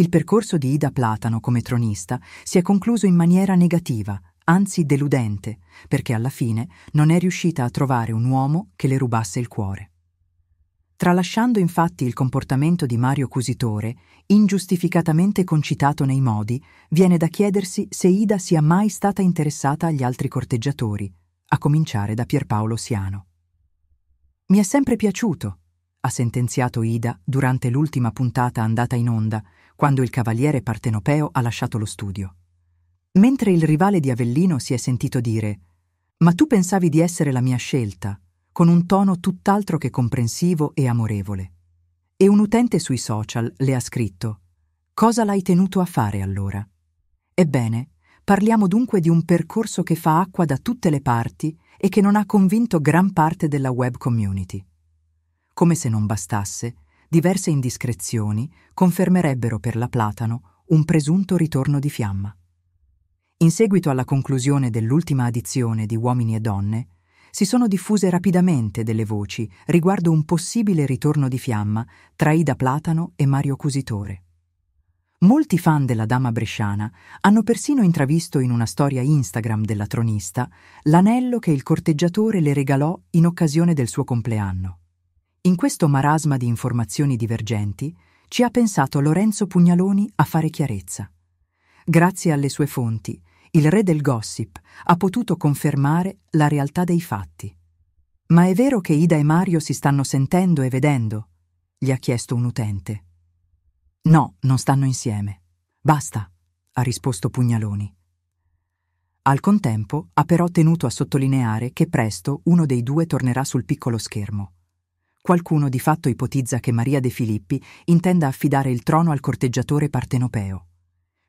Il percorso di Ida Platano come tronista si è concluso in maniera negativa, anzi deludente, perché alla fine non è riuscita a trovare un uomo che le rubasse il cuore. Tralasciando infatti il comportamento di Mario Cusitore, ingiustificatamente concitato nei modi, viene da chiedersi se Ida sia mai stata interessata agli altri corteggiatori, a cominciare da Pierpaolo Siano. Mi è sempre piaciuto, ha sentenziato Ida durante l'ultima puntata andata in onda, quando il cavaliere partenopeo ha lasciato lo studio. Mentre il rivale di Avellino si è sentito dire Ma tu pensavi di essere la mia scelta, con un tono tutt'altro che comprensivo e amorevole. E un utente sui social le ha scritto Cosa l'hai tenuto a fare allora? Ebbene, parliamo dunque di un percorso che fa acqua da tutte le parti e che non ha convinto gran parte della web community. Come se non bastasse, diverse indiscrezioni confermerebbero per la Platano un presunto ritorno di fiamma. In seguito alla conclusione dell'ultima edizione di Uomini e Donne, si sono diffuse rapidamente delle voci riguardo un possibile ritorno di fiamma tra Ida Platano e Mario Cusitore. Molti fan della dama bresciana hanno persino intravisto in una storia Instagram della tronista l'anello che il corteggiatore le regalò in occasione del suo compleanno. In questo marasma di informazioni divergenti ci ha pensato Lorenzo Pugnaloni a fare chiarezza. Grazie alle sue fonti, il re del gossip ha potuto confermare la realtà dei fatti. Ma è vero che Ida e Mario si stanno sentendo e vedendo? gli ha chiesto un utente. No, non stanno insieme. Basta, ha risposto Pugnaloni. Al contempo ha però tenuto a sottolineare che presto uno dei due tornerà sul piccolo schermo. Qualcuno di fatto ipotizza che Maria De Filippi intenda affidare il trono al corteggiatore partenopeo,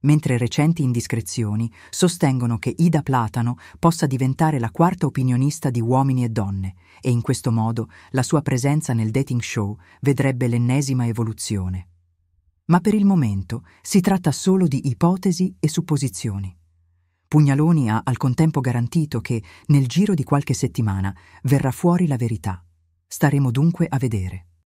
mentre recenti indiscrezioni sostengono che Ida Platano possa diventare la quarta opinionista di uomini e donne e in questo modo la sua presenza nel dating show vedrebbe l'ennesima evoluzione. Ma per il momento si tratta solo di ipotesi e supposizioni. Pugnaloni ha al contempo garantito che, nel giro di qualche settimana, verrà fuori la verità. Staremo dunque a vedere.